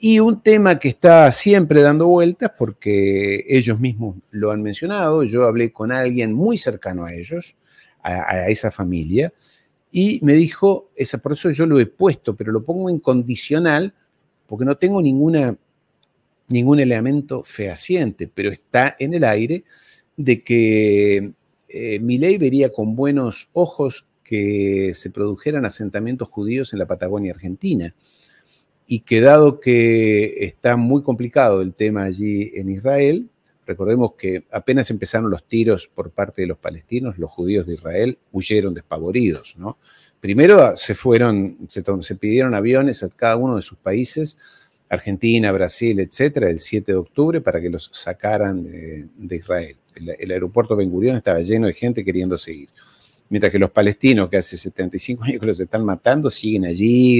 Y un tema que está siempre dando vueltas, porque ellos mismos lo han mencionado, yo hablé con alguien muy cercano a ellos, a, esa familia, y me dijo, esa, por eso yo lo he puesto, pero lo pongo en condicional, porque no tengo ningún elemento fehaciente, pero está en el aire de que eh, mi ley vería con buenos ojos que se produjeran asentamientos judíos en la Patagonia Argentina y que dado que está muy complicado el tema allí en Israel, recordemos que apenas empezaron los tiros por parte de los palestinos, los judíos de Israel huyeron despavoridos, Primero se pidieron aviones a cada uno de sus países, Argentina, Brasil, etcétera, el 7 de octubre para que los sacaran de, Israel. El, aeropuerto Ben Gurión estaba lleno de gente queriendo seguir. Mientras que los palestinos, que hace 75 años que los están matando, siguen allí,